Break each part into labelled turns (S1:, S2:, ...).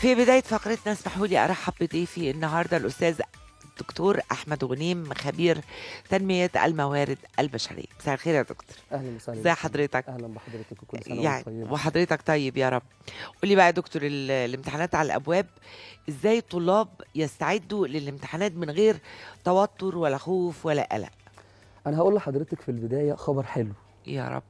S1: في بداية فقرتنا اسمحوا لي أرحب بضيفي النهاردة الأستاذ الدكتور أحمد غنيم خبير تنمية الموارد البشرية مساء الخير يا دكتور أهلا وسهلا ازي حضرتك أهلا بحضرتك وكل سنة يعني طيب. وحضرتك طيب يا رب قولي بقى يا دكتور الامتحانات على الأبواب إزاي الطلاب يستعدوا للامتحانات من غير توتر ولا خوف ولا قلق
S2: أنا هقول لحضرتك في البداية خبر حلو يا رب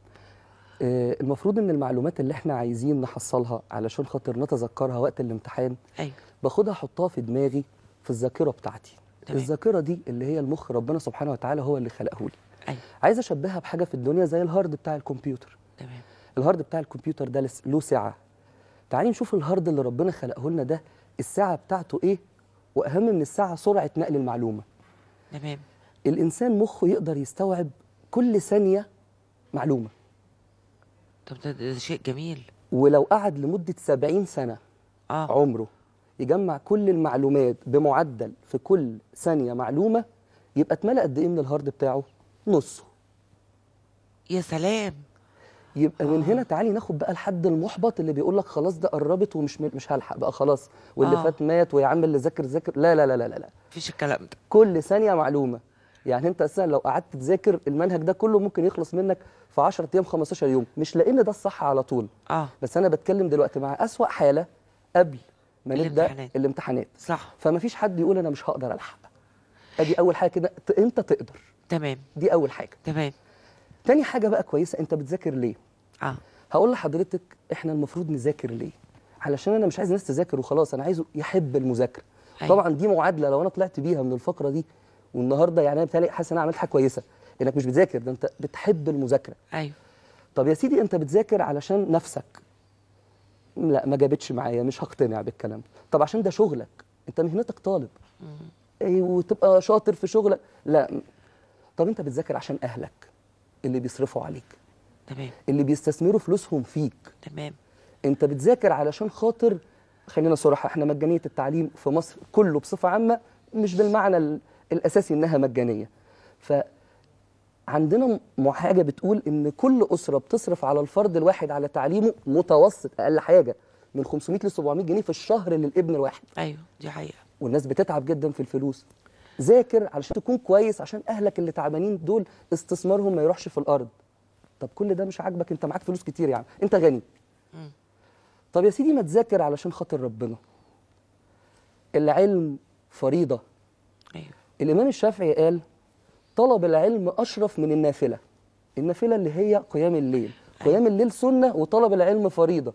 S2: آه، المفروض ان المعلومات اللي احنا عايزين نحصلها علشان خاطر نتذكرها وقت الامتحان أيوة. باخدها احطها في دماغي في الذاكره بتاعتي تمام. الذاكره دي اللي هي المخ ربنا سبحانه وتعالى هو اللي خلقه لي أيوة. عايز اشبهها بحاجه في الدنيا زي الهارد بتاع الكمبيوتر تمام الهارد بتاع الكمبيوتر ده له سعه تعالي نشوف الهارد اللي ربنا خلقه لنا ده السعه بتاعته ايه واهم من السعه سرعه نقل المعلومه تمام الانسان مخه يقدر يستوعب كل ثانيه معلومه
S1: طب ده, شيء جميل
S2: ولو قعد لمده 70 سنه آه. عمره يجمع كل المعلومات بمعدل في كل ثانيه معلومه يبقى اتملى قد ايه من الهارد بتاعه نصه يا سلام يبقى آه. من هنا تعالي ناخد بقى الحد المحبط اللي بيقول لك خلاص ده قربت ومش مش هلحق بقى خلاص واللي آه. فات مات ويا عم اللي ذاكر ذاكر لا لا لا لا لا مفيش الكلام ده كل ثانيه معلومه يعني انت اساسا لو قعدت تذاكر المنهج ده كله ممكن يخلص منك في 10 ايام 15 يوم مش لان ده الصح على طول آه. بس انا بتكلم دلوقتي مع اسوا حاله قبل ما نبدا الامتحانات صح فمفيش حد يقول انا مش هقدر الحق ادي اول حاجه كده انت تقدر تمام دي اول حاجه تمام تاني حاجه بقى كويسه انت بتذاكر ليه اه هقول لحضرتك احنا المفروض نذاكر ليه علشان انا مش عايز الناس تذاكر وخلاص انا عايزه يحب المذاكره أيوة. طبعا دي معادله لو انا طلعت بيها من الفقره دي والنهارده يعني انا بتهيألي حاسس ان انا عملت حاجه كويسه انك مش بتذاكر ده انت بتحب المذاكره ايوه طب يا سيدي انت بتذاكر علشان نفسك لا ما جابتش معايا مش هقتنع بالكلام طب عشان ده شغلك انت مهنتك طالب ايه وتبقى شاطر في شغلك لا طب انت بتذاكر عشان اهلك اللي بيصرفوا عليك تمام اللي بيستثمروا فلوسهم فيك تمام انت بتذاكر علشان خاطر خلينا صراحه احنا مجانيه التعليم في مصر كله بصفه عامه مش بالمعنى الاساسي انها مجانيه فعندنا حاجه بتقول ان كل اسره بتصرف على الفرد الواحد على تعليمه متوسط اقل حاجه من 500 ل 700 جنيه في الشهر للابن الواحد ايوه دي حقيقه والناس بتتعب جدا في الفلوس ذاكر علشان تكون كويس عشان اهلك اللي تعبانين دول استثمارهم ما يروحش في الارض طب كل ده مش عاجبك انت معاك فلوس كتير يعني انت غني طب يا سيدي ما تذاكر علشان خاطر ربنا العلم فريضه ايوه الإمام الشافعي قال طلب العلم أشرف من النافلة النافلة اللي هي قيام الليل قيام الليل سنة وطلب العلم فريضة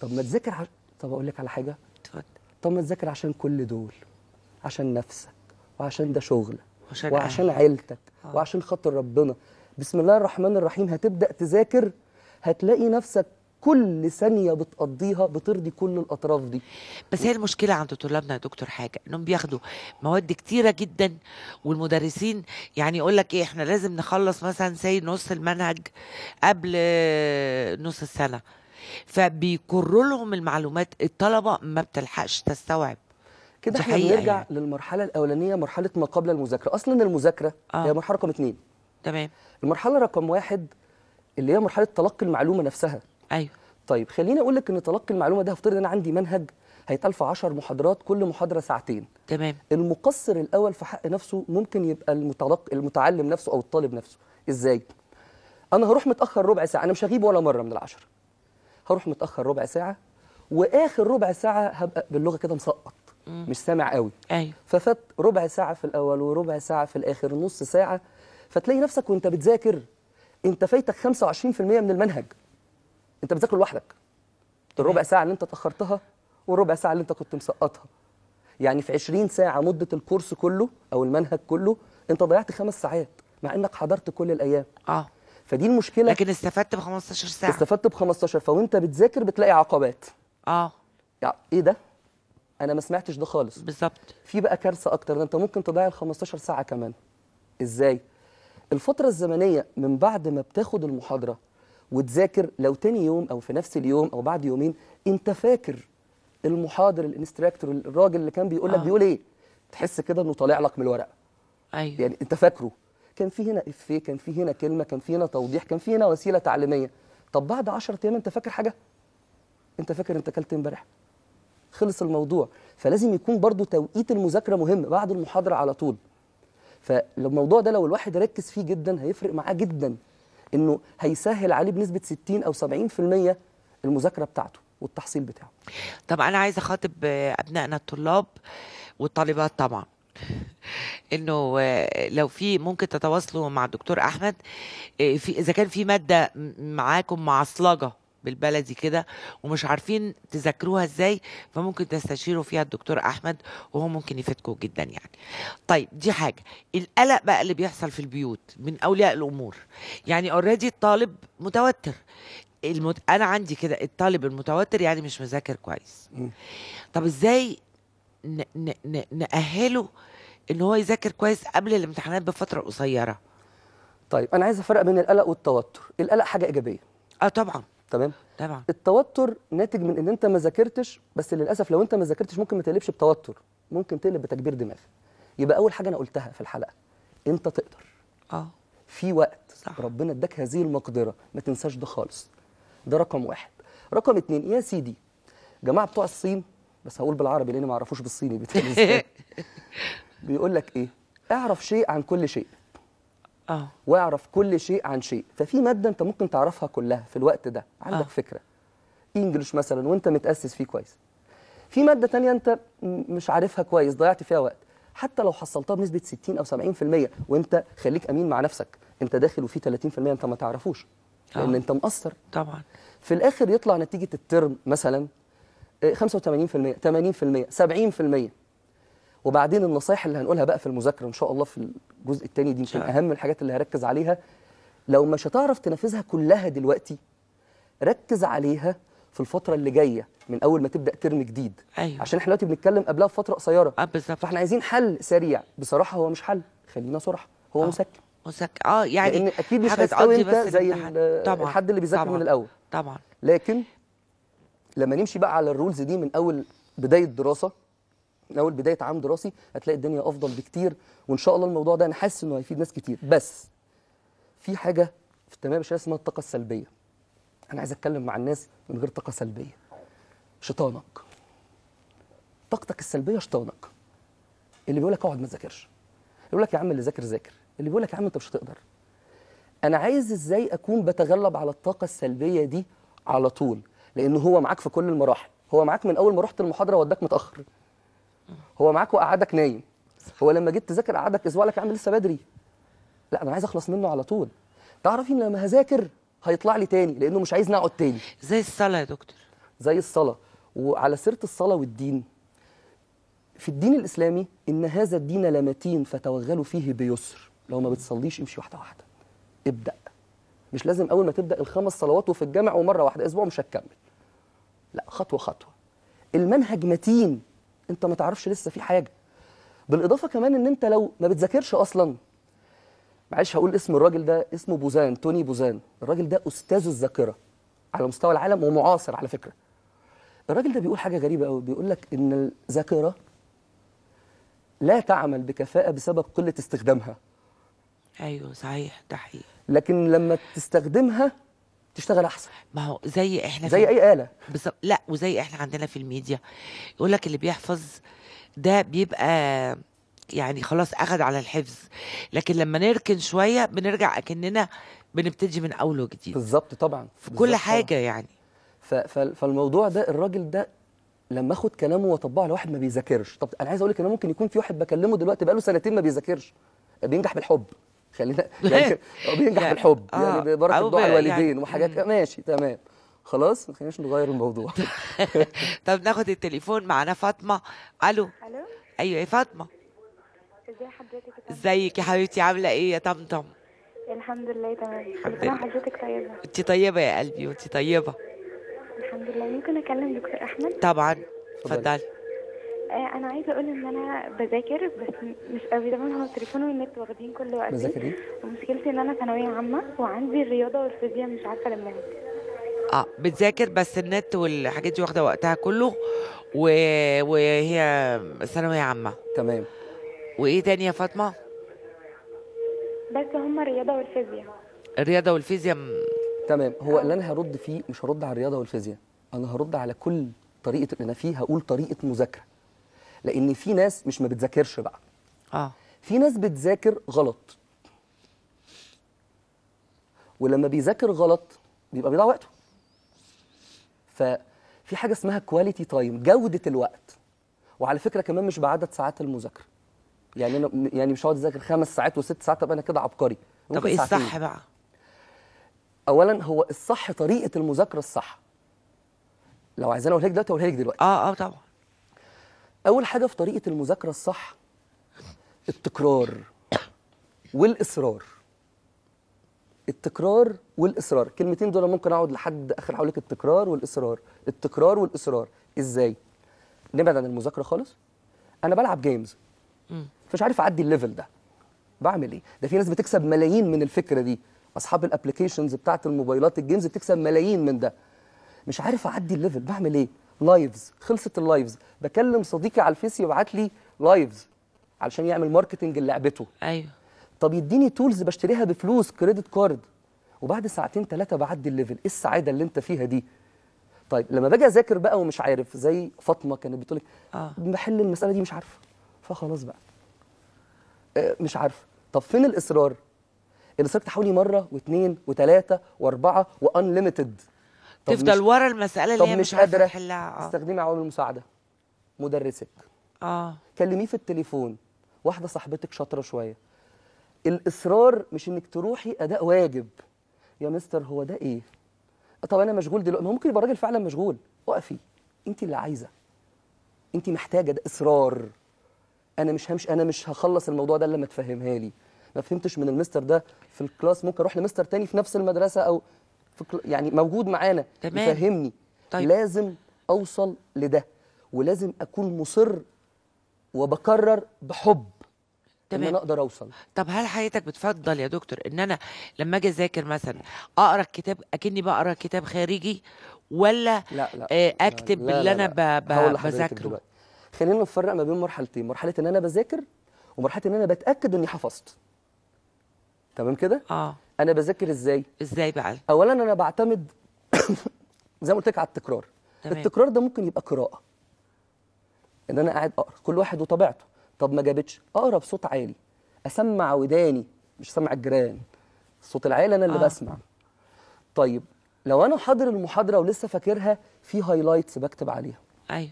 S2: طب ما تذاكر عش... طب أقول لك على حاجة اتفضل طب ما تذاكر عشان كل دول عشان نفسك وعشان ده شغلك وعشان, عيلتك آه. وعشان خاطر ربنا بسم الله الرحمن الرحيم هتبدأ تذاكر هتلاقي نفسك كل ثانية بتقضيها بترضي كل الأطراف دي
S1: بس هي المشكلة عند طلابنا يا دكتور حاجة إنهم بياخدوا مواد كتيرة جدا والمدرسين يعني يقول لك إيه إحنا لازم نخلص مثلا زي نص المنهج قبل نص السنة فبيكروا لهم المعلومات الطلبة ما بتلحقش تستوعب
S2: كده احنا بنرجع يعني. للمرحلة الأولانية مرحلة ما قبل المذاكرة أصلا المذاكرة آه. هي مرحلة رقم اتنين تمام المرحلة رقم واحد اللي هي مرحلة تلقي المعلومة نفسها ايوه طيب خليني اقول لك ان تلقي المعلومه ده هفترض ان انا عندي منهج هيتقال في 10 محاضرات كل محاضره ساعتين تمام المقصر الاول في حق نفسه ممكن يبقى المتلق المتعلم نفسه او الطالب نفسه ازاي انا هروح متاخر ربع ساعه انا مش هغيب ولا مره من العشرة هروح متاخر ربع ساعه واخر ربع ساعه هبقى باللغه كده مسقط مش سامع قوي ايوه ففات ربع ساعه في الاول وربع ساعه في الاخر نص ساعه فتلاقي نفسك وانت بتذاكر انت فايتك 25% من المنهج انت بتذاكر لوحدك الربع ساعه اللي انت اتاخرتها والربع ساعه اللي انت كنت مسقطها يعني في 20 ساعه مده الكورس كله او المنهج كله انت ضيعت خمس ساعات مع انك حضرت كل الايام اه فدي المشكله لكن استفدت ب 15 ساعه استفدت ب 15 فوانت بتذاكر بتلاقي عقبات اه يعني ايه ده انا ما سمعتش ده خالص بالظبط في بقى كارثه اكتر ده انت ممكن تضيع ال 15 ساعه كمان ازاي الفتره الزمنيه من بعد ما بتاخد المحاضره وتذاكر لو تاني يوم او في نفس اليوم او بعد يومين انت فاكر المحاضر الانستراكتور الراجل اللي كان بيقول لك آه. بيقول ايه تحس كده انه طالع لك من الورقه ايوه يعني انت فاكره كان في هنا افيه كان في هنا كلمه كان في هنا توضيح كان في هنا وسيله تعليميه طب بعد 10 ايام انت فاكر حاجه انت فاكر انت اكلت امبارح خلص الموضوع فلازم يكون برضو توقيت المذاكره مهم بعد المحاضره على طول فالموضوع ده لو الواحد ركز فيه جدا هيفرق معاه جدا انه هيسهل عليه بنسبه 60 او 70% المذاكره بتاعته والتحصيل بتاعه طب انا عايزه اخاطب ابنائنا الطلاب والطالبات طبعا
S1: انه لو في ممكن تتواصلوا مع الدكتور احمد إيه، في اذا كان في ماده معاكم معصلجه بالبلدي كده ومش عارفين تذاكروها ازاي فممكن تستشيروا فيها الدكتور احمد وهو ممكن يفيدكم جدا يعني طيب دي حاجه القلق بقى اللي بيحصل في البيوت من اولياء الامور يعني اوريدي الطالب متوتر المت... انا عندي كده الطالب المتوتر يعني مش مذاكر كويس طب ازاي ن... ن... ن... نأهله
S2: ان هو يذاكر كويس قبل الامتحانات بفتره قصيره طيب انا عايز افرق بين القلق والتوتر القلق حاجه ايجابيه اه طبعا تمام طبعا التوتر ناتج من ان انت ما ذاكرتش بس للاسف لو انت ما ذاكرتش ممكن ما تقلبش بتوتر ممكن تقلب بتكبير دماغ يبقى اول حاجه انا قلتها في الحلقه انت تقدر اه في وقت صح. ربنا اداك هذه المقدره ما تنساش ده خالص ده رقم واحد رقم اتنين يا سيدي جماعه بتوع الصين بس هقول بالعربي لاني ما اعرفوش بالصيني بيقول لك ايه اعرف شيء عن كل شيء اه واعرف كل شيء عن شيء ففي ماده انت ممكن تعرفها كلها في الوقت ده عندك آه. فكره انجلش مثلا وانت متاسس فيه كويس في ماده تانية انت مش عارفها كويس ضيعت فيها وقت حتى لو حصلتها بنسبه 60 او 70% وانت خليك امين مع نفسك انت داخل وفي 30% انت ما تعرفوش لان آه. انت مقصر طبعا في الاخر يطلع نتيجه الترم مثلا 85% 80% 70% وبعدين النصايح اللي هنقولها بقى في المذاكره ان شاء الله في الجزء الثاني دي يمكن اهم الحاجات اللي هركز عليها لو مش هتعرف تنفذها كلها دلوقتي ركز عليها في الفتره اللي جايه من اول ما تبدا ترم جديد أيوة. عشان احنا دلوقتي بنتكلم قبلها بفتره قصيره اه بالظبط فاحنا عايزين حل سريع بصراحه هو مش حل خلينا صراحه هو آه. مسكن مسكن اه يعني لأن اكيد مش هتستوي انت زي طبعًا. الحد اللي بيذاكر من الاول طبعا لكن لما نمشي بقى على الرولز دي من اول بدايه دراسه الاول بدايه عام دراسي هتلاقي الدنيا افضل بكتير وان شاء الله الموضوع ده انا حاسس انه هيفيد ناس كتير بس في حاجه في التنميه البشريه اسمها الطاقه السلبيه انا عايز اتكلم مع الناس من غير طاقه سلبيه شيطانك طاقتك السلبيه شيطانك اللي بيقول لك اقعد ما تذاكرش يقول لك يا عم اللي ذاكر ذاكر اللي بيقول لك يا عم انت مش هتقدر انا عايز ازاي اكون بتغلب على الطاقه السلبيه دي على طول لان هو معاك في كل المراحل هو معاك من اول ما رحت المحاضره وداك متاخر هو معاك وقعدك نايم هو لما جيت تذاكر قعدك اسبوع لك يا عم لسه بدري لا انا عايز اخلص منه على طول تعرفي ان لما هذاكر هيطلع لي تاني لانه مش عايزني اقعد تاني زي الصلاه يا دكتور زي الصلاه وعلى سيره الصلاه والدين في الدين الاسلامي ان هذا الدين لمتين فتوغلوا فيه بيسر لو ما بتصليش امشي واحده واحده ابدا مش لازم اول ما تبدا الخمس صلوات وفي الجامع ومره واحده اسبوع مش هتكمل لا خطوه خطوه المنهج متين انت ما تعرفش لسه في حاجه بالاضافه كمان ان انت لو ما بتذاكرش اصلا معلش هقول اسم الراجل ده اسمه بوزان توني بوزان الراجل ده استاذ الذاكره على مستوى العالم ومعاصر على فكره الراجل ده بيقول حاجه غريبه قوي بيقول لك ان الذاكره لا تعمل بكفاءه بسبب قله استخدامها
S1: ايوه صحيح
S2: ده حقيقي لكن لما تستخدمها تشتغل احسن ما هو زي احنا زي اي اله بالظبط لا
S1: وزي احنا عندنا في الميديا يقول لك اللي بيحفظ ده بيبقى يعني خلاص اخد على الحفظ لكن لما نركن شويه بنرجع اكننا بنبتدي
S2: من اول وجديد بالظبط طبعا في كل حاجه طبعًا. يعني ف ف فالموضوع ده الراجل ده لما اخد كلامه واطبقه على واحد ما بيذاكرش طب انا عايز اقول لك انا ممكن يكون في واحد بكلمه دلوقتي بقاله سنتين ما بيذاكرش بينجح بالحب خلينا يعني بينجح يعني الحب آه يعني ببركه دعاء يعني الوالدين يعني وحاجات ماشي تمام خلاص ما خليناش نغير الموضوع
S1: طب ناخد التليفون معانا فاطمه الو الو ايوه يا فاطمه
S3: ازي حضرتك
S1: ازيك يا حبيبتي عامله ايه يا طمطم
S3: الحمد لله تمام الحمد لله حضرتك طيبه
S1: انت طيبه يا قلبي وانت طيبه
S3: الحمد لله ممكن اكلم دكتور احمد
S1: طبعا اتفضلي
S3: آه، انا عايزه اقول ان انا بذاكر بس مش قوي طبعا هو التليفون والنت واخدين كل وقتي بذاكر إيه؟ ومشكلتي ان انا ثانويه عامه وعندي الرياضه والفيزياء مش عارفه المهم
S1: اه بتذاكر بس النت والحاجات دي واخده وقتها كله و... وهي ثانويه عامه تمام
S2: وايه تاني يا فاطمه
S3: بس هما الرياضه والفيزياء
S2: الرياضه والفيزياء م... تمام هو اللي انا هرد فيه مش هرد على الرياضه والفيزياء انا هرد على كل طريقه اللي انا فيه هقول طريقه مذاكره لان في ناس مش ما بتذاكرش بقى اه في ناس بتذاكر غلط ولما بيذاكر غلط بيبقى بيضيع وقته ففي حاجه اسمها كواليتي تايم جوده الوقت وعلى فكره كمان مش بعدد ساعات المذاكره يعني انا يعني مش هقعد اذاكر خمس ساعات وست ساعات طب انا كده عبقري طب ايه الصح بقى اولا هو الصح طريقه المذاكره الصح لو عايزين اقولها لك دلوقتي اقولها لك دلوقتي اه اه طبعا أول حاجة في طريقة المذاكرة الصح التكرار والإصرار التكرار والإصرار كلمتين دول ممكن أقعد لحد آخر حولك التكرار والإصرار التكرار والإصرار إزاي؟ نبعد عن المذاكرة خالص أنا بلعب جيمز مش عارف أعدي الليفل ده بعمل إيه؟ ده في ناس بتكسب ملايين من الفكرة دي أصحاب الأبلكيشنز بتاعة الموبايلات الجيمز بتكسب ملايين من ده مش عارف أعدي الليفل بعمل إيه؟ لايفز خلصت اللايفز بكلم صديقي على الفيس يبعت لي لايفز علشان يعمل ماركتنج للعبته ايوه طب يديني تولز بشتريها بفلوس كريدت كارد وبعد ساعتين ثلاثه بعدي الليفل ايه السعاده اللي انت فيها دي طيب لما باجي اذاكر بقى ومش عارف زي فاطمه كانت بتقول لك آه. بحل المساله دي مش عارفه فخلاص بقى آه، مش عارفه طب فين الاصرار الاصرار تحاولي مره واثنين وثلاثه واربعه وانليمتد تفضل
S1: ورا المساله اللي هي مش قادره تحلها استخدمي آه. عوامل
S2: المساعده مدرسك اه كلميه في التليفون واحده صاحبتك شاطره شويه الاصرار مش انك تروحي اداء واجب يا مستر هو ده ايه طب انا مشغول دلوقتي ما هو ممكن يبقى الراجل فعلا مشغول وقفي انت اللي عايزه انت محتاجه ده اصرار انا مش همش انا مش هخلص الموضوع ده الا ما تفهمها لي ما فهمتش من المستر ده في الكلاس ممكن اروح لمستر تاني في نفس المدرسه او في يعني موجود معانا يفهمني طيب. لازم اوصل لده ولازم اكون مصر وبكرر بحب تمام. ان انا اقدر اوصل
S1: طب هل حضرتك بتفضل يا دكتور ان انا لما اجي اذاكر مثلا اقرا الكتاب اكني بقرا كتاب خارجي ولا لا لا آه، اكتب لا اللي لا لا انا بذاكره
S2: خلينا نفرق ما بين مرحلتين مرحله ان انا بذاكر ومرحله ان انا بتاكد اني حفظت تمام كده اه انا بذاكر ازاي ازاي بقى اولا انا بعتمد زي ما قلت لك على التكرار تمام. التكرار ده ممكن يبقى قراءه ان انا قاعد اقرا كل واحد وطبيعته طب ما جابتش اقرا بصوت عالي اسمع وداني مش سمع الجيران الصوت العالي انا اللي آه. بسمع طيب لو انا حاضر المحاضره ولسه فاكرها في هايلايتس بكتب عليها ايوه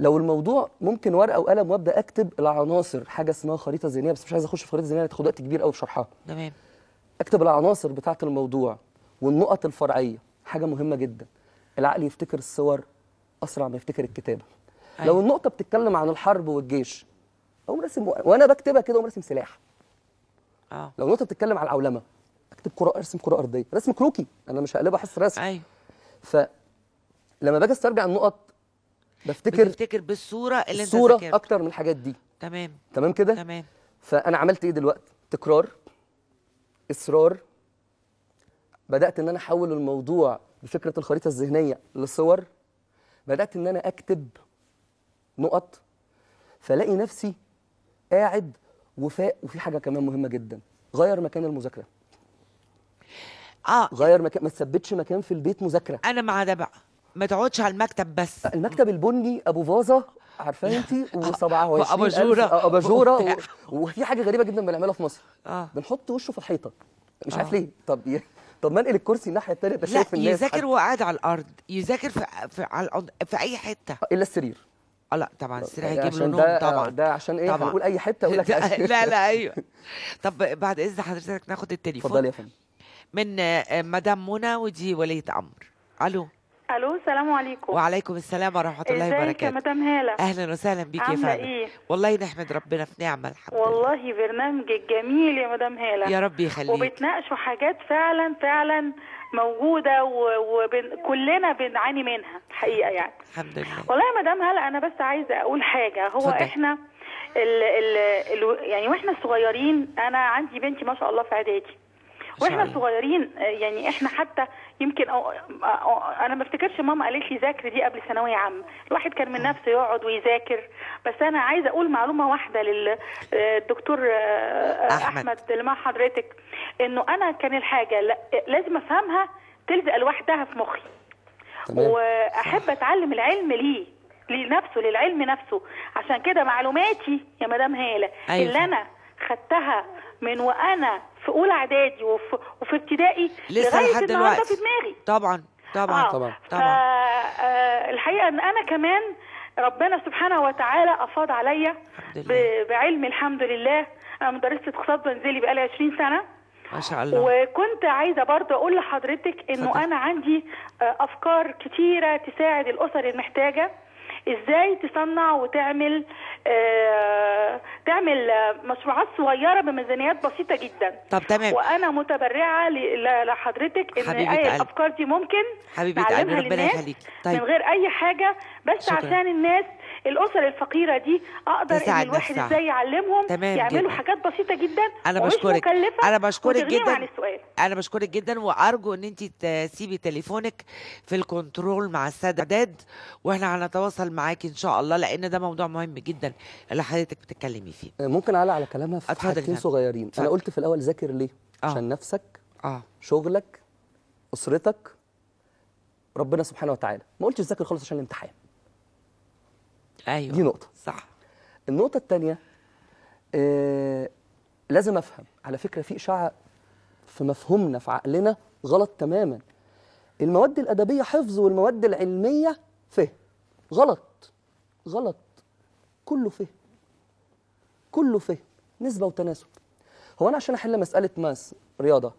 S2: لو الموضوع ممكن ورقه وقلم وابدا اكتب العناصر حاجه اسمها خريطه ذهنيه بس مش عايز اخش في خريطه ذهنيه هتاخد وقت كبير قوي في شرحها تمام اكتب العناصر بتاعه الموضوع والنقط الفرعيه حاجه مهمه جدا العقل يفتكر الصور اسرع ما يفتكر الكتابه أيوة. لو النقطه بتتكلم عن الحرب والجيش اقوم راسم و... وانا بكتبها كده اقوم راسم سلاح اه لو النقطه بتتكلم عن العولمه اكتب كره ارسم كره ارضيه رسم كروكي انا مش هقلبها احس رسم ايوه فلما باجي استرجع النقط بفتكر بتفتكر بالصوره اللي انت الصوره اكتر من الحاجات دي تمام تمام كده تمام فانا عملت ايه دلوقتي تكرار اصرار بدات ان انا احول الموضوع بفكره الخريطه الذهنيه لصور بدات ان انا اكتب نقط فلاقي نفسي قاعد وفاء وفي حاجه كمان مهمه جدا غير مكان المذاكره اه غير مكان ما تثبتش مكان في البيت مذاكره انا مع ده بقى ما تقعدش على المكتب بس المكتب البني ابو فازه عارفاه انت و27 اباجوره اباجوره وفي حاجه غريبه جدا بنعملها في مصر آه. بنحط وشه في الحيطه مش آه. عارف ليه طب طب ما انقل الكرسي الناحيه الثانيه ابقى شايف الناس يذاكر
S1: وهو قاعد على الارض يذاكر في في على في اي حته الا السرير اه لا طبعا السرير هيجيب له نوم طبعا ده
S2: عشان ايه طبعا. هنقول اي حته اقول لك لا لا ايوه
S1: طب بعد اذن حضرتك ناخد التليفون اتفضلي يا فندم من آه، مدام منى ودي وليه امر الو الو السلام عليكم وعليكم السلام ورحمه الله وبركاته ازيك يا مدام هاله اهلا وسهلا بيك يا فندم إيه؟ والله نحمد ربنا في نعمه الحمد
S3: لله والله برنامجك جميل يا مدام هاله يا رب يخليك وبتناقشوا حاجات فعلا فعلا موجوده وكلنا وبن... بنعاني منها حقيقه يعني الحمد لله والله يا مدام هاله انا بس عايزه اقول حاجه هو صدق. احنا ال ال ال يعني واحنا صغيرين انا عندي بنتي ما شاء الله في اعدادي واحنا صغيرين يعني احنا حتى يمكن أو انا ما افتكرش ماما قالت لي ذاكر دي قبل ثانويه عامه الواحد كان من نفسه يقعد ويذاكر بس انا عايزه اقول معلومه واحده للدكتور آه، احمد, أحمد اللي مع حضرتك انه انا كان الحاجه لازم افهمها تلزق لوحدها في مخي واحب اتعلم العلم ليه لنفسه للعلم نفسه عشان كده معلوماتي يا مدام هاله أيوة. اللي انا خدتها من وانا في اولى اعدادي وفي, وفي ابتدائي لسه لحد دلوقتي في دماغي
S1: طبعا طبعا آه. طبعا طبعا
S3: آه، الحقيقه ان انا كمان ربنا سبحانه وتعالى افاض عليا بعلم الحمد لله انا مدرسه اقتصاد منزلي بقالي 20 سنه ما شاء الله وكنت عايزه برضه اقول لحضرتك انه انا عندي آه، افكار كتيره تساعد الاسر المحتاجه ازاي تصنع وتعمل آه تعمل مشروعات صغيره بميزانيات بسيطه جدا طب تمام وانا متبرعه لحضرتك ان اي الافكار دي ممكن حبيبه ربنا للناس طيب. من غير اي حاجه بس شكرا. عشان الناس الاسر الفقيره دي اقدر ان الواحد نفسها. ازاي يعلمهم تمام يعملوا جداً. حاجات بسيطه جدا انا بشكورك انا بشكرك جدا عن السؤال.
S1: انا بشكرك جدا وارجو ان انت تسيبي تليفونك في الكنترول مع الساده اعداد واحنا هنتواصل معاكي ان شاء الله لان ده موضوع مهم جدا اللي حضرتك بتتكلمي فيه
S2: ممكن اعلق على كلامها في حاجتين صغيرين انا قلت في الاول ذاكر ليه آه. عشان نفسك آه. شغلك اسرتك ربنا سبحانه وتعالى ما قلتش ذاكر خالص عشان الامتحان ايوه دي نقطه صح النقطه الثانيه آه لازم افهم على فكره في اشاعه في مفهومنا في عقلنا غلط تماما المواد الادبيه حفظ والمواد العلميه فهم غلط غلط كله فهم كله فهم نسبه وتناسب هو انا عشان احل مساله ماس رياضه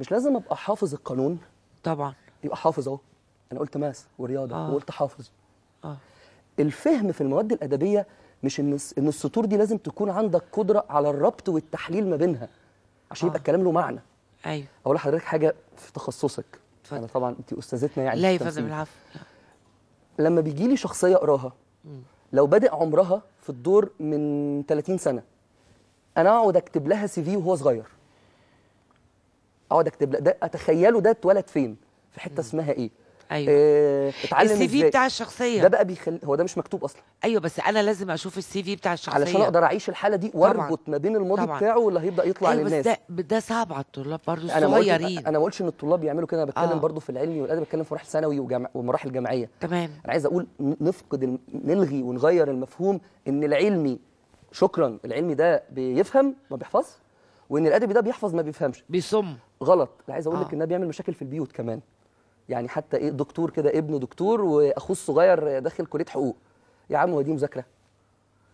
S2: مش لازم ابقى حافظ القانون طبعا يبقى حافظ اهو انا قلت ماس ورياضه آه. وقلت حافظ آه. الفهم في المواد الادبيه مش ان ان السطور دي لازم تكون عندك قدره على الربط والتحليل ما بينها عشان آه. يبقى الكلام له معنى ايوه اقول لحضرتك حاجه في تخصصك فضل. انا طبعا انت استاذتنا يعني لا يفضل بالعفو لما بيجي لي شخصيه اقراها لو بادئ عمرها في الدور من 30 سنه انا اقعد اكتب لها سي في وهو صغير اقعد اكتب لها ده اتخيله ده اتولد فين في حته اسمها ايه ايوه آه اتعلم السي في بتاع
S1: الشخصيه ده بقى
S2: بيخل... هو ده مش مكتوب اصلا ايوه بس انا لازم اشوف السي في بتاع الشخصيه علشان اقدر اعيش الحاله دي واربط ما بين الماضي طبعًا. بتاعه واللي هيبدا يطلع أيوة للناس بس
S1: ده ده صعب على الطلاب برضه الصغيرين انا
S2: ما اقولش ان الطلاب بيعملوا كده انا بتكلم آه. برضه في العلمي والادب بتكلم في مراحل ثانوي ومراحل جامعيه تمام انا عايز اقول نفقد الم... نلغي ونغير المفهوم ان العلمي شكرا العلمي ده بيفهم ما بيحفظش وان الادبي ده بيحفظ ما بيفهمش بيصم غلط انا عايز اقول آه. ان ده بيعمل مشاكل في البيوت كمان يعني حتى ايه دكتور كده ابنه دكتور واخوه الصغير داخل كليه حقوق يا عم هو دي مذاكره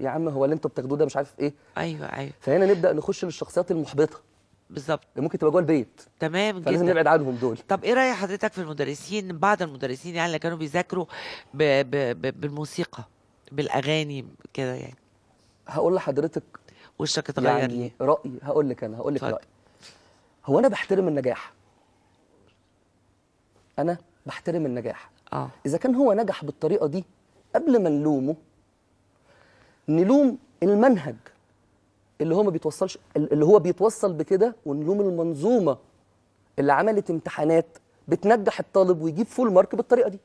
S2: يا عم هو اللي انتوا بتاخدوه ده مش عارف ايه ايوه ايوه فهنا نبدا نخش للشخصيات المحبطه بالظبط ممكن تبقى جوه البيت تمام جدا فلازم نبعد
S1: عنهم دول طب ايه راي حضرتك في المدرسين بعض المدرسين يعني اللي كانوا بيذاكروا بـ بـ
S2: بـ بالموسيقى بالاغاني كده يعني هقول لحضرتك وشك يعني اتغير يعني رايي هقول لك انا هقول لك رايي هو انا بحترم النجاح انا بحترم النجاح اه اذا كان هو نجح بالطريقه دي قبل ما نلومه نلوم المنهج اللي هو ما بيتوصلش اللي هو بيتوصل بكده ونلوم المنظومه اللي عملت امتحانات بتنجح الطالب ويجيب فول مارك بالطريقه دي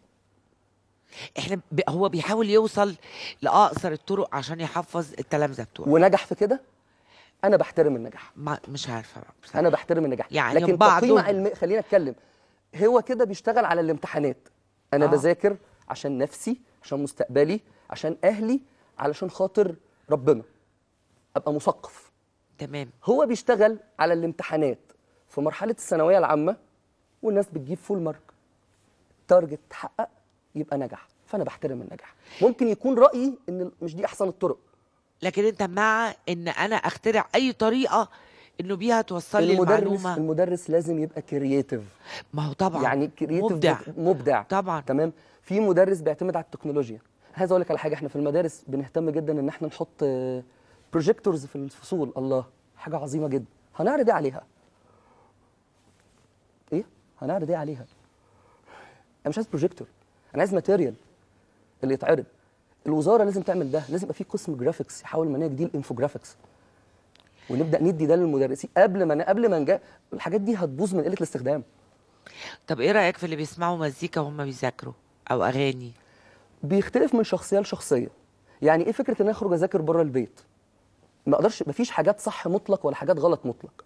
S2: احنا
S1: ب... هو بيحاول يوصل لاقصر الطرق عشان يحفظ التلامذه بتوعه
S2: ونجح في كده انا بحترم النجاح ما مش عارفه بقى انا بحترم النجاح يعني لكن بعض تقييم علمي خلينا اتكلم هو كده بيشتغل على الامتحانات انا آه. بذاكر عشان نفسي عشان مستقبلي عشان اهلي علشان خاطر ربنا ابقى مثقف تمام هو بيشتغل على الامتحانات في مرحله الثانويه العامه والناس بتجيب فول مارك التارجت اتحقق يبقى نجح فانا بحترم النجاح ممكن يكون رايي ان مش دي احسن الطرق لكن انت مع ان انا
S1: اخترع اي طريقه انه بيها
S2: توصل لي المعلومه المدرس لازم يبقى كرييتيف ما هو طبعا يعني كرييتيف مبدع مبدع طبعا تمام في مدرس بيعتمد على التكنولوجيا عايز اقول لك على حاجه احنا في المدارس بنهتم جدا ان احنا نحط بروجيكتورز في الفصول الله حاجه عظيمه جدا هنعرض ايه عليها ايه هنعرض ايه عليها انا مش عايز بروجيكتور انا عايز ماتيريال اللي يتعرض الوزاره لازم تعمل ده لازم يبقى في قسم جرافيكس يحاول المناهج دي الانفوجرافيكس ونبدا ندي ده للمدرسين قبل ما قبل ما نجا الحاجات دي هتبوظ من قله الاستخدام
S1: طب ايه رايك في اللي بيسمعوا مزيكا وهم بيذاكروا او اغاني
S2: بيختلف من شخصيه لشخصيه يعني ايه فكره ان اخرج اذاكر بره البيت ما اقدرش مفيش حاجات صح مطلق ولا حاجات غلط مطلق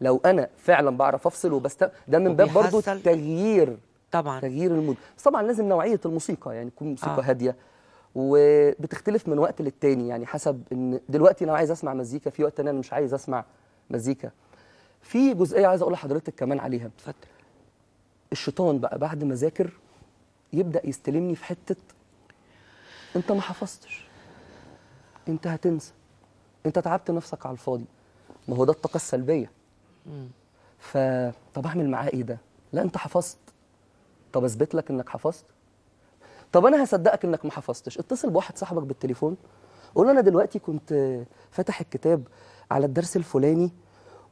S2: لو انا فعلا بعرف افصل وبست ده من باب برضه تغيير طبعا تغيير المود طبعا لازم نوعيه الموسيقى يعني تكون موسيقى آه. هاديه وبتختلف من وقت للتاني يعني حسب ان دلوقتي انا عايز اسمع مزيكا في وقت تاني انا مش عايز اسمع مزيكا في جزئيه عايز اقول لحضرتك كمان عليها اتفضل الشيطان بقى بعد ما ذاكر يبدا يستلمني في حته انت ما حفظتش انت هتنسى انت تعبت نفسك على الفاضي ما هو ده الطاقه السلبيه فطب اعمل معاه ايه ده لا انت حفظت طب اثبت لك انك حفظت طب انا هصدقك انك ما حفظتش اتصل بواحد صاحبك بالتليفون قول انا دلوقتي كنت فاتح الكتاب على الدرس الفلاني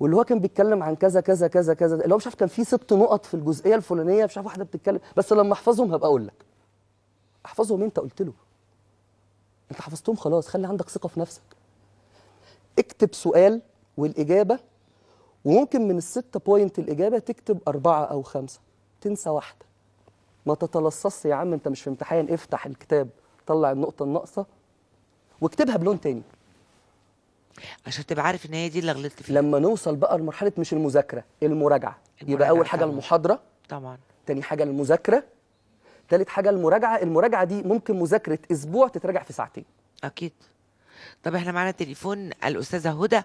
S2: واللي هو كان بيتكلم عن كذا كذا كذا كذا اللي هو مش عارف كان في ست نقط في الجزئيه الفلانيه مش عارف واحده بتتكلم بس لما احفظهم هبقى اقول لك احفظهم انت قلت له انت حفظتهم خلاص خلي عندك ثقه في نفسك اكتب سؤال والاجابه وممكن من الستة بوينت الاجابه تكتب اربعه او خمسه تنسى واحده ما تتلصصش يا عم انت مش في امتحان افتح الكتاب طلع النقطه الناقصه واكتبها بلون تاني عشان تبقى عارف ان هي دي اللي غلطت فيها لما نوصل بقى لمرحله مش المذاكره المراجعه, المراجعة يبقى اول حاجه طبعًا. المحاضره طبعا تاني حاجه المذاكره تالت حاجه المراجعه المراجعه دي ممكن مذاكره اسبوع تتراجع في ساعتين اكيد طب احنا معانا تليفون الاستاذه
S1: هدى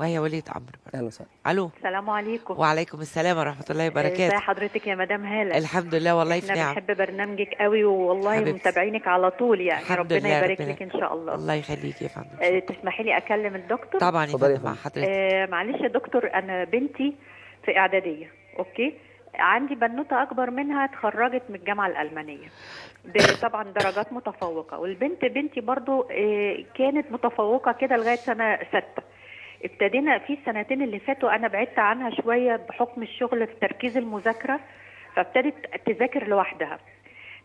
S1: وهي ولية عمر يلا وسهلا الو
S4: السلام عليكم
S1: وعليكم السلام ورحمه الله وبركاته ازي
S4: حضرتك يا مدام هاله
S1: الحمد لله والله في نعم بحب
S4: برنامجك قوي والله حبيبتي. متابعينك على طول يعني ربنا يبارك ربنا. لك ان شاء الله الله
S1: يخليك يا فندم أه
S4: تسمحي لي اكلم الدكتور
S1: طبعا يا فندم مع حضرتك
S4: أه معلش يا دكتور انا بنتي في اعداديه اوكي عندي بنوته اكبر منها اتخرجت من الجامعه الالمانيه طبعا درجات متفوقه والبنت بنتي برضو إيه، كانت متفوقه كده لغايه سنه سته ابتدينا في السنتين اللي فاتوا انا بعدت عنها شويه بحكم الشغل في تركيز المذاكره فابتدت تذاكر لوحدها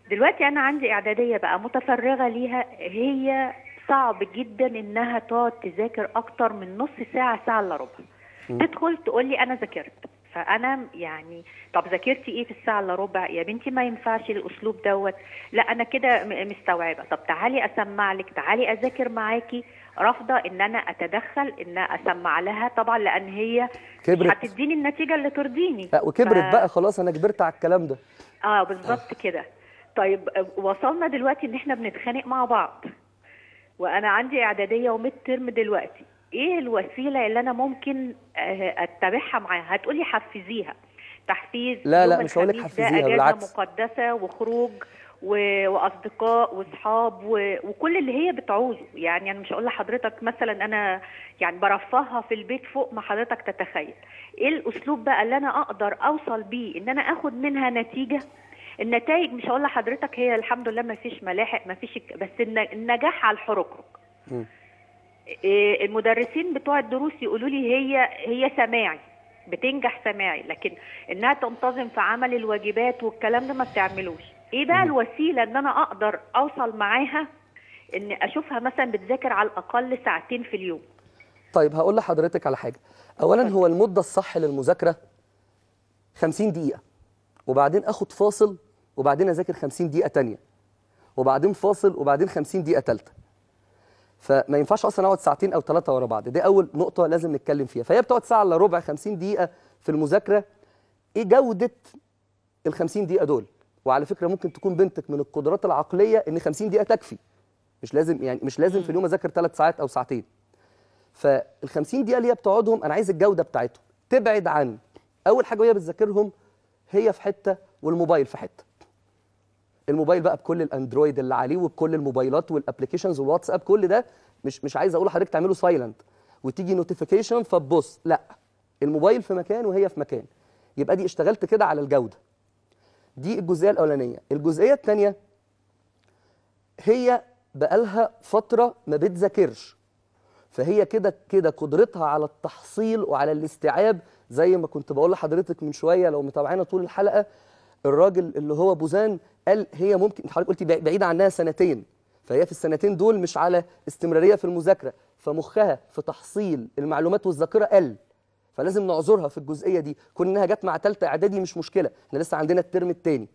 S4: دلوقتي انا عندي اعداديه بقى متفرغه ليها هي صعب جدا انها تقعد تذاكر اكتر من نص ساعه ساعه الا ربع تدخل تقول لي انا ذاكرت فانا يعني طب ذاكرتي ايه في الساعه الا ربع يا بنتي ما ينفعش الاسلوب دوت لا انا كده مستوعبه طب تعالي اسمع لك تعالي اذاكر معاكي رافضه ان انا اتدخل ان اسمع لها طبعا لان هي كبرت هتديني النتيجه اللي ترضيني لا وكبرت ف... بقى
S2: خلاص انا كبرت على الكلام ده
S4: اه بالظبط آه. كده طيب وصلنا دلوقتي ان احنا بنتخانق مع بعض وانا عندي اعداديه وميد ترم دلوقتي ايه الوسيله اللي انا ممكن آه، اتبعها معاها هتقولي حفزيها تحفيز لا لا مش هقول لك حفزيها بالعكس مقدسه وخروج واصدقاء واصحاب وكل اللي هي بتعوزه يعني انا مش هقول لحضرتك مثلا انا يعني برفهها في البيت فوق ما حضرتك تتخيل ايه الاسلوب بقى اللي انا اقدر اوصل بيه ان انا اخد منها نتيجه النتائج مش هقول لحضرتك هي الحمد لله ما فيش ملاحق ما فيش بس النجاح على الحركرك إيه، المدرسين بتوع الدروس يقولوا لي هي هي سماعي بتنجح سماعي لكن انها تنتظم في عمل الواجبات والكلام ده ما بتعملوش ايه بقى الوسيله ان انا اقدر اوصل معاها ان اشوفها مثلا بتذاكر على الاقل ساعتين في اليوم
S2: طيب هقول لحضرتك على حاجه اولا هو المده الصح للمذاكره 50 دقيقه وبعدين اخد فاصل وبعدين اذاكر 50 دقيقه ثانيه وبعدين فاصل وبعدين 50 دقيقه ثالثه فما ينفعش اصلا اقعد ساعتين او ثلاثه ورا بعض دي اول نقطه لازم نتكلم فيها فهي بتقعد ساعه الا ربع 50 دقيقه في المذاكره ايه جوده ال 50 دقيقه دول وعلى فكره ممكن تكون بنتك من القدرات العقليه ان 50 دقيقه تكفي مش لازم يعني مش لازم في اليوم اذاكر ثلاث ساعات او ساعتين فال 50 دقيقه اللي هي بتقعدهم انا عايز الجوده بتاعتهم تبعد عن اول حاجه وهي بتذاكرهم هي في حته والموبايل في حته الموبايل بقى بكل الاندرويد اللي عليه وبكل الموبايلات والابلكيشنز والواتساب كل ده مش مش عايز اقول لحضرتك تعمله سايلنت وتيجي نوتيفيكيشن فتبص لا الموبايل في مكان وهي في مكان يبقى دي اشتغلت كده على الجوده دي الجزئيه الاولانيه الجزئيه الثانيه هي بقالها فتره ما بتذاكرش فهي كده كده قدرتها على التحصيل وعلى الاستيعاب زي ما كنت بقول لحضرتك من شويه لو متابعينا طول الحلقه الراجل اللي هو بوزان قال هي ممكن حضرتك قلتي بعيد عنها سنتين فهي في السنتين دول مش على استمراريه في المذاكره فمخها في تحصيل المعلومات والذاكره قل فلازم نعذرها في الجزئيه دي كون انها جت مع ثالثه اعدادي مش مشكله احنا لسه عندنا الترم الثاني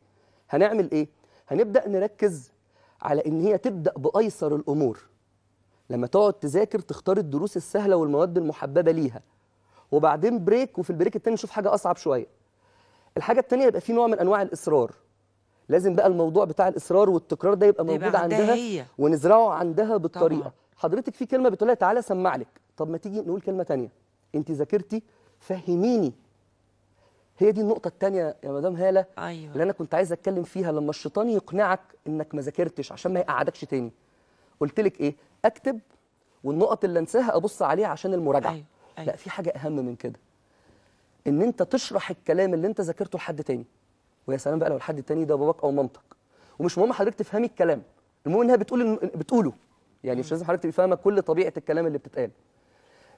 S2: هنعمل ايه هنبدا نركز على ان هي تبدا بايسر الامور لما تقعد تذاكر تختار الدروس السهله والمواد المحببه ليها وبعدين بريك وفي البريك الثاني نشوف حاجه اصعب شويه الحاجه الثانيه يبقى في نوع من انواع الاصرار لازم بقى الموضوع بتاع الاصرار والتكرار ده يبقى موجود عندها هي. ونزرعه عندها بالطريقه طبعا. حضرتك في كلمه بتقولها تعالى سمع لك طب ما تيجي نقول كلمه ثانيه انت ذاكرتي فهميني هي دي النقطة التانية يا مدام هالة أيوة. اللي أنا كنت عايز أتكلم فيها لما الشيطان يقنعك إنك ما ذاكرتش عشان ما يقعدكش تاني قلت لك إيه أكتب والنقط اللي أنساها أبص عليها عشان المراجعة أيوة. أيوة. لا في حاجة أهم من كده إن أنت تشرح الكلام اللي أنت ذاكرته لحد تاني ويا سلام بقى لو الحد التاني ده باباك أو مامتك ومش مهم حضرتك تفهمي الكلام المهم إنها بتقول بتقوله يعني مش لازم حضرتك تبقي فاهمة كل طبيعة الكلام اللي بتتقال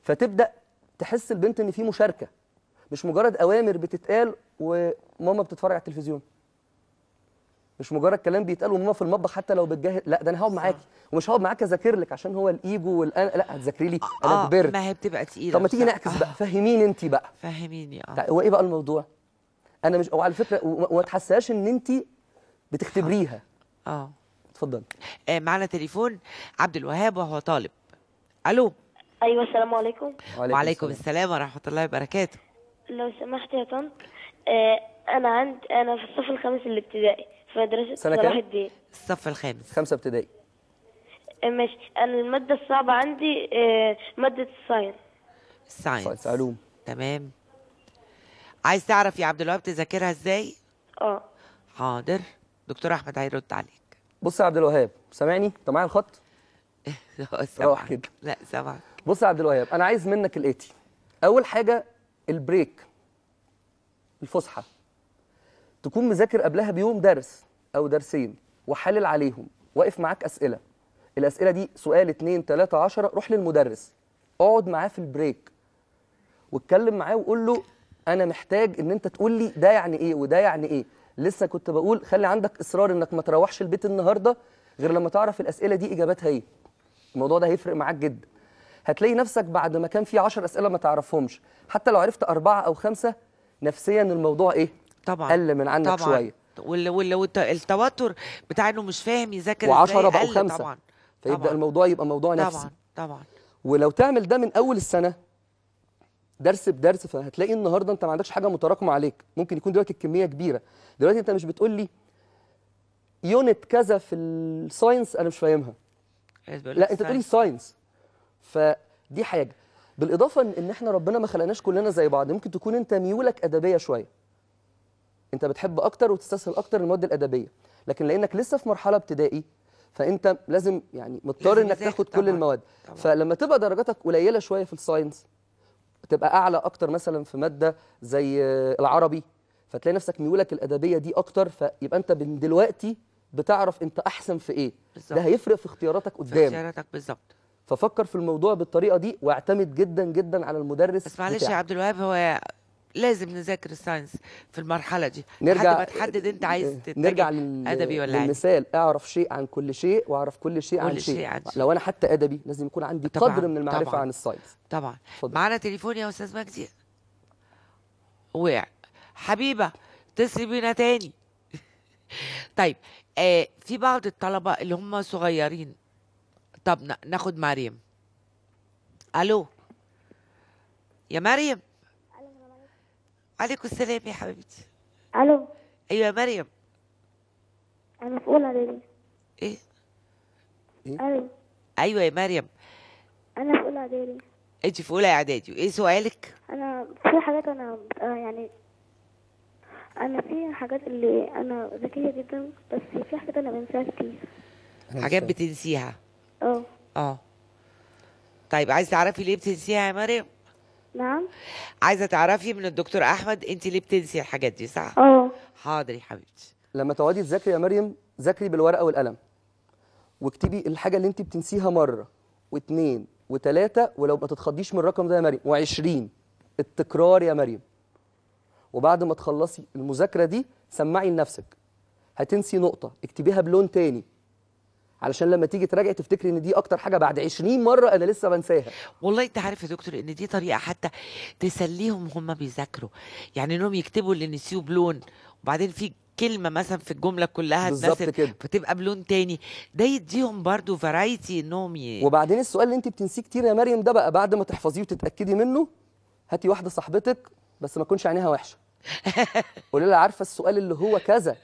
S2: فتبدأ تحس البنت ان في مشاركه مش مجرد اوامر بتتقال وماما بتتفرج على التلفزيون مش مجرد كلام بيتقال وماما في المطبخ حتى لو بتجهز لا ده انا هقعد معاكي ومش هقعد معاكي اذاكر لك عشان هو الايجو والان لا هتذاكري لي آه، انا آه، كبرت آه ما هي
S1: بتبقى تقيله طب ما تيجي نعكس آه
S2: بقى فهميني انت بقى فهميني اه هو طيب، ايه بقى الموضوع انا مش وعلى فكره وما تحسهاش ان انت بتختبريها اه اتفضلي
S1: آه معانا تليفون عبد الوهاب وهو طالب الو ايوه السلام عليكم وعليكم, وعليكم السلام ورحمه الله وبركاته لو سمحت يا طنط آه، انا عند انا في الصف الخامس الابتدائي في مدرسه صلاح الدين
S2: الصف الخامس خمسه ابتدائي
S1: آه، ماشي انا الماده الصعبه عندي آه، ماده الساينس الساينس علوم تمام عايز تعرف يا عبد الوهاب تذاكرها
S2: ازاي اه حاضر دكتور احمد هيرد عليك بص يا عبد الوهاب سامعني انت معايا الخط روح كده لا سامعك بص يا عبد الوهاب انا عايز منك الاتي اول حاجه البريك الفسحه تكون مذاكر قبلها بيوم درس او درسين وحلل عليهم واقف معاك اسئله الاسئله دي سؤال 2 3 10 روح للمدرس اقعد معاه في البريك واتكلم معاه وقول له انا محتاج ان انت تقول لي ده يعني ايه وده يعني ايه لسه كنت بقول خلي عندك اصرار انك ما تروحش البيت النهارده غير لما تعرف الاسئله دي اجاباتها ايه الموضوع ده هيفرق معاك جدا هتلاقي نفسك بعد ما كان في 10 اسئله ما تعرفهمش حتى لو عرفت اربعه او خمسه نفسيا الموضوع ايه طبعا قل من عندك طبعا. شويه
S1: وال وال التوتر بتاع انه مش فاهم يذاكر ازاي و10 بقوا خمسه طبعا فيبدا طبعا. الموضوع
S2: يبقى موضوع طبعا. نفسي طبعا ولو تعمل ده من اول السنه درس بدرس فهتلاقي النهارده انت ما عندكش حاجه متراكمه عليك ممكن يكون دلوقتي الكميه كبيره دلوقتي انت مش بتقول لي يونت كذا في الساينس انا مش فاهمها
S1: إيه لا انت بتقولي
S2: ساينس فدي حاجه بالاضافه ان احنا ربنا ما خلقناش كلنا زي بعض ممكن تكون انت ميولك ادبيه شويه انت بتحب اكتر وتستسهل اكتر المواد الادبيه لكن لانك لسه في مرحله ابتدائي فانت لازم يعني مضطر لازم انك تاخد طبعًا. كل المواد طبعًا. فلما تبقى درجاتك قليله شويه في الساينس تبقى اعلى اكتر مثلا في ماده زي العربي فتلاقي نفسك ميولك الادبيه دي اكتر فيبقى انت من دلوقتي بتعرف انت احسن في ايه بالزبط. ده هيفرق في اختياراتك قدام في اختياراتك بالظبط ففكر في الموضوع بالطريقه دي واعتمد جدا جدا على المدرس بس معلش يا عبد
S1: الوهاب هو لازم نذاكر الساينس في المرحله دي نرجع لحد ما تحدد انت عايز نرجع ادبي ولا
S2: للمثال اعرف شيء عن كل شيء واعرف كل شيء عن, كل شيء. شيء عن شيء لو انا حتى ادبي لازم يكون عندي طبعًا قدر من المعرفه طبعًا عن الساينس طبعا
S1: معانا تليفون يا استاذ مجدي
S2: وع حبيبه
S1: اتصلي بينا تاني طيب آه في بعض الطلبه اللي هم صغيرين طب ناخد مريم الو يا مريم عليكم السلام يا حبيبتي الو ايوه يا مريم انا في اولى اعدادي ايه ايوه ايوه يا مريم انا في اولى اعدادي انت في اولى اعدادي وايه سؤالك انا في حاجات انا آه، يعني انا في حاجات اللي انا ذكيه جدا بس في حاجات انا بنساها كتير حاجات بتنسيها اه اه طيب عايزه تعرفي ليه بتنسيها يا مريم نعم عايزه تعرفي من الدكتور احمد انت ليه بتنسي الحاجات دي صح اه حاضر يا حبيبتي
S2: لما تقعدي تذاكري يا مريم ذاكري بالورقه والقلم واكتبي الحاجه اللي انت بتنسيها مره واثنين وثلاثه ولو ما تتخضيش من الرقم ده يا مريم و20 التكرار يا مريم وبعد ما تخلصي المذاكره دي سمعي لنفسك هتنسي نقطه اكتبيها بلون تاني علشان لما تيجي تراجع تفتكري ان دي اكتر حاجه بعد 20 مره انا لسه بنساها
S1: والله انت عارف يا دكتور ان دي طريقه حتى تسليهم هم بيذاكروا يعني انهم يكتبوا اللي نسيوه بلون وبعدين في كلمه مثلا في الجمله كلها كده فتبقى بلون تاني ده يديهم برضو فرايتي انهم ي...
S2: وبعدين السؤال اللي انت بتنسيه كتير يا مريم ده بقى بعد ما تحفظيه وتتاكدي منه هاتي واحده صاحبتك بس ما تكونش عينيها وحشه قولي لها عارفه السؤال اللي هو كذا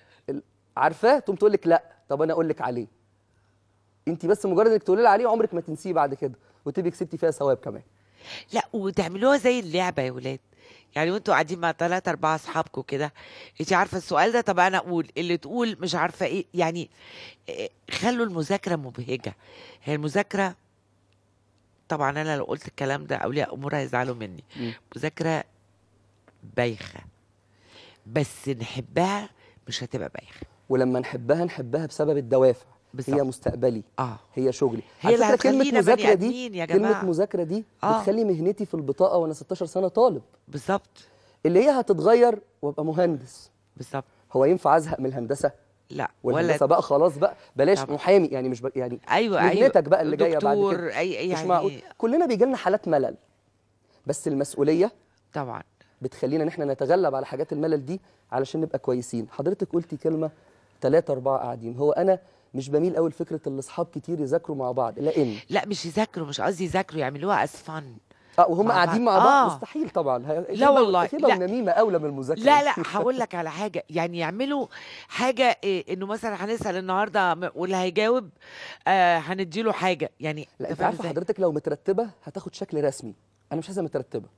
S2: عارفاه تقوم تقول لك لا طب انا اقول لك عليه انت بس مجرد انك تقولي عليه عمرك ما تنسيه بعد كده وتبقي كسبتي فيها ثواب كمان لا
S1: وتعملوها زي اللعبه يا ولاد يعني وانتوا قاعدين مع ثلاثة أربعة أصحابكم كده أنت عارفة السؤال ده طب أنا أقول اللي تقول مش عارفة إيه يعني آه، خلوا المذاكرة مبهجة هي المذاكرة طبعا أنا لو قلت الكلام ده أولياء أمور هيزعلوا مني مذاكرة بايخة بس
S2: نحبها مش هتبقى بايخة ولما نحبها نحبها بسبب الدوافع بالزبط. هي مستقبلي آه. هي شغلي هي اللي هتخلينا كلمه مذاكره دي يا جماعة. كلمه مذاكره دي آه. بتخلي مهنتي في البطاقه وانا 16 سنه طالب بالظبط اللي هي هتتغير وابقى مهندس بالظبط هو ينفع ازهق من الهندسه لا والهندسه بقى خلاص بقى بلاش طبعا. محامي يعني مش يعني ايوه, أيوة. مهنتك أيوة. بقى اللي جايه بعد كده أي يعني مش معقول يعني كلنا بيجي لنا حالات ملل بس المسؤوليه طبعا بتخلينا ان احنا نتغلب على حاجات الملل دي علشان نبقى كويسين حضرتك قلتي كلمه ثلاثة أربعة قاعدين هو أنا مش بميل قوي لفكره الاصحاب كتير يذاكروا مع بعض لان لا مش يذاكروا مش قصدي يذاكروا يعملوها از فن اه وهم قاعدين مع بعض آه. مستحيل طبعا لا والله لا نميمه اولى من المذاكره لا لا هقول لك على
S1: حاجه يعني يعملوا حاجه إيه انه مثلا هنسال النهارده واللي هيجاوب آه هنديله حاجه يعني
S2: لا انت عارفه حضرتك لو مترتبه هتاخد شكل رسمي انا مش عايزها مترتبه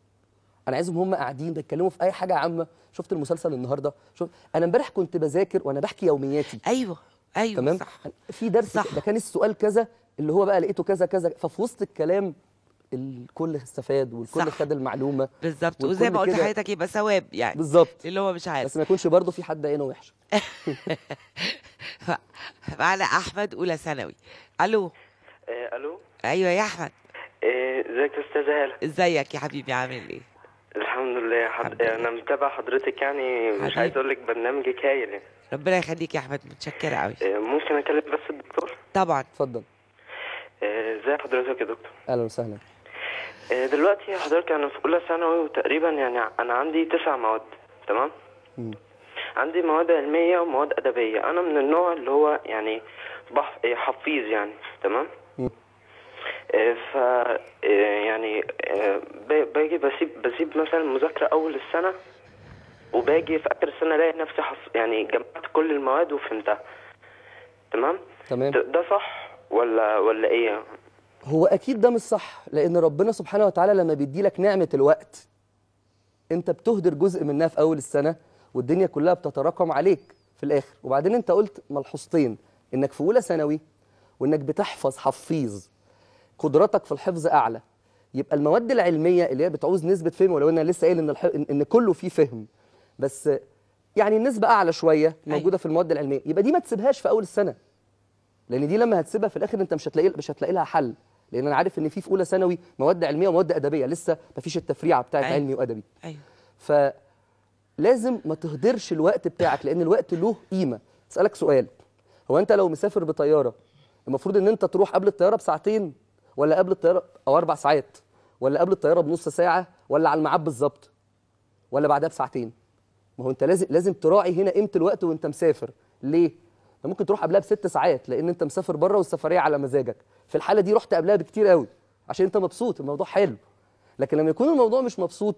S2: انا عايزهم هم قاعدين بيتكلموا في اي حاجه عامه شفت المسلسل النهارده شفت انا امبارح كنت بذاكر وانا بحكي يومياتي ايوه ايوه تمام صح في درس صح. ده كان السؤال كذا اللي هو بقى لقيته كذا كذا ففي وسط الكلام الكل استفاد والكل صح. خد المعلومه بالظبط وزي ما قلت لحضرتك يبقى ثواب يعني بالظبط اللي هو مش عارف بس ما يكونش برضه في حد عينه وحشه معنا احمد اولى ثانوي الو آه، الو
S1: ايوه يا احمد
S2: آه، ازيك يا استاذه هاله
S1: ازيك يا حبيبي عامل ايه
S2: الحمد لله حض... انا متابع حضرتك يعني مش عايز اقول لك برنامجك هايل يعني
S1: ربنا يخليك يا احمد متشكر قوي
S2: آه، ممكن اكلم بس الدكتور طبعا اتفضل آه، ازي حضرتك يا دكتور اهلا وسهلا آه، دلوقتي حضرتك انا يعني في اولى ثانوي وتقريبا يعني انا عندي تسع مواد تمام م.
S1: عندي مواد علميه ومواد ادبيه انا من النوع اللي هو يعني إيه، حفيظ يعني تمام ف يعني
S2: باجي بسيب بسيب مثلا مذاكره اول السنه وباجي في اخر السنه الاقي نفسي حص... يعني جمعت كل المواد وفهمتها تمام تمام ده صح ولا ولا ايه هو اكيد ده مش صح لان ربنا سبحانه وتعالى لما بيدي لك نعمه الوقت انت بتهدر جزء منها في اول السنه والدنيا كلها بتتراكم عليك في الاخر وبعدين انت قلت ملحوظتين انك في اولى ثانوي وانك بتحفظ حفيظ قدرتك في الحفظ اعلى يبقى المواد العلميه اللي هي بتعوز نسبه فهم ولو انا لسه قايل ان الح... ان كله فيه فهم بس يعني النسبه اعلى شويه أيوة. موجوده في المواد العلميه يبقى دي ما تسيبهاش في اول السنه لان دي لما هتسيبها في الاخر انت مش هتلاقي مش هتلاقي لها حل لان انا عارف ان في في اولى ثانوي مواد علميه ومواد ادبيه لسه ما فيش التفريعه بتاعت أيوة. علمي وادبي ايوه فلازم ما تهدرش الوقت بتاعك لان الوقت له قيمه اسالك سؤال هو انت لو مسافر بطياره المفروض ان انت تروح قبل الطياره بساعتين ولا قبل الطياره او اربع ساعات ولا قبل الطياره بنص ساعه ولا على الميعاد بالظبط ولا بعدها بساعتين ما هو انت لازم لازم تراعي هنا قيمه الوقت وانت مسافر ليه انت ممكن تروح قبلها بست ساعات لان انت مسافر بره والسفريه على مزاجك في الحاله دي رحت قبلها بكتير قوي عشان انت مبسوط الموضوع حلو لكن لما يكون الموضوع مش مبسوط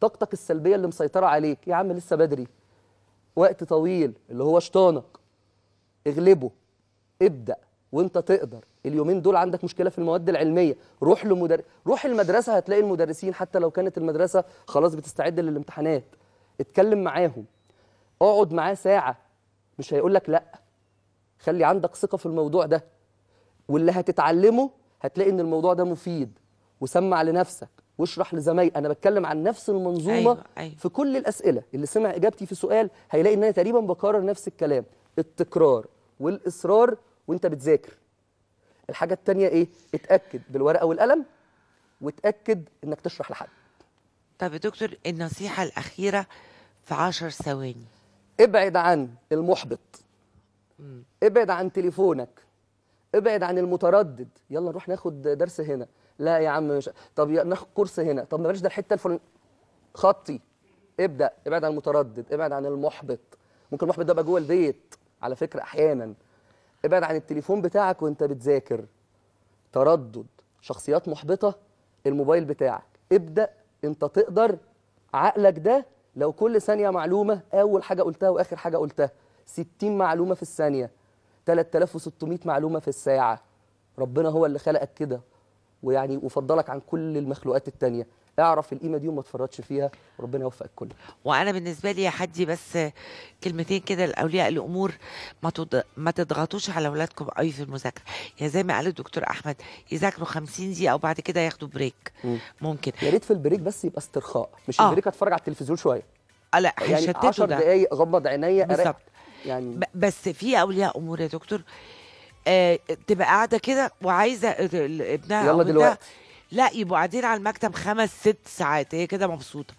S2: طاقتك السلبيه اللي مسيطره عليك يا عم لسه بدري وقت طويل اللي هو شطانك اغلبه ابدا وانت تقدر اليومين دول عندك مشكله في المواد العلميه روح لمدر... روح المدرسه هتلاقي المدرسين حتى لو كانت المدرسه خلاص بتستعد للامتحانات اتكلم معاهم اقعد معاه ساعه مش هيقول لك لا خلي عندك ثقه في الموضوع ده واللي هتتعلمه هتلاقي ان الموضوع ده مفيد وسمع لنفسك واشرح لزمايلك انا بتكلم عن نفس المنظومه أيوة أيوة. في كل الاسئله اللي سمع اجابتي في سؤال هيلاقي ان انا تقريبا بكرر نفس الكلام التكرار والاصرار وانت بتذاكر الحاجه الثانيه ايه اتاكد بالورقه والقلم وتاكد انك تشرح لحد طب يا
S1: دكتور النصيحة الأخيرة في عشر ثواني
S2: ابعد عن المحبط ابعد عن تليفونك ابعد عن المتردد يلا نروح ناخد درس هنا لا يا عم مش طب ناخد كورس هنا طب ما بلاش ده الحتة الفلانية خطي ابدأ ابعد عن المتردد ابعد عن المحبط ممكن المحبط ده يبقى جوه البيت على فكرة أحيانا ابعد عن التليفون بتاعك وانت بتذاكر تردد شخصيات محبطة الموبايل بتاعك ابدأ انت تقدر عقلك ده لو كل ثانيه معلومه اول حاجه قلتها واخر حاجه قلتها 60 معلومه في الثانيه 3600 معلومه في الساعه ربنا هو اللي خلقك كده ويعني وفضلك عن كل المخلوقات التانيه اعرف القيمه دي وما تفرطش فيها ربنا يوفق الكل
S1: وانا بالنسبه
S2: لي يا حدي بس
S1: كلمتين كده لاولياء الامور ما ما تضغطوش على اولادكم قوي في المذاكره يعني زي ما قال الدكتور احمد يذاكروا 50 دقيقه وبعد كده ياخدوا بريك ممكن يا ريت
S2: في البريك بس يبقى استرخاء مش آه. البريك اتفرج على التلفزيون شويه آه لا يعني 10 دقايق اغمض عينيا بالظبط يعني بس في اولياء امور يا دكتور آه، تبقى
S1: قاعده كده وعايزه ابنها يلا دلوقتي لا يبقوا قاعدين على المكتب خمس
S2: ست ساعات هي كده مبسوطه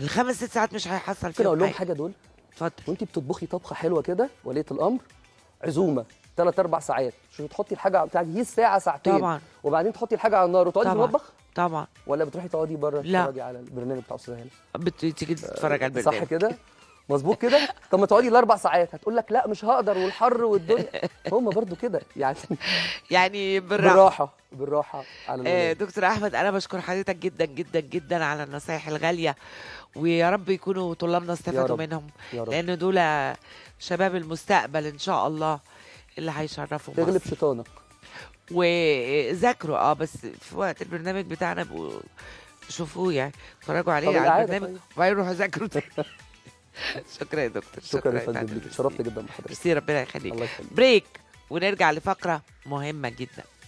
S2: الخمس ست ساعات مش هيحصل فيها كده اقول لهم حاجه دول اتفضل وانت بتطبخي طبخه حلوه كده وليه الامر عزومه ثلاث اربع ساعات شو تحطي الحاجه بتاعك هي ساعه ساعتين طبعا وبعدين تحطي الحاجه على النار وتقعدي في المطبخ طبعا ولا بتروحي تقعدي بره تتفرجي على البرنامج بتاع استاذ هاني بتيجي تتفرج آه، على البرنامج صح كده مظبوط كده طب ما تقعدي الاربع ساعات هتقول لك لا مش هقدر والحر والدنيا هم برضو كده يعني
S1: يعني بالراحه بالراحه بالراحه على آه دكتور احمد انا بشكر حضرتك جدا جدا جدا على النصايح الغاليه ويا رب يكونوا طلابنا استفادوا منهم لان دول شباب المستقبل ان شاء الله اللي هيشرفوا تغلب شيطانك وذاكروا اه بس في وقت البرنامج بتاعنا بقوا شوفوه يعني اتفرجوا عليه على البرنامج طيب. وبعدين روحوا ذاكروا تاني
S2: شكرا يا دكتور شكرا, يا فندم ليك اتشرفت جدا بحضرتك ربنا يخليك الله يخليك
S1: بريك ونرجع لفقره مهمه جدا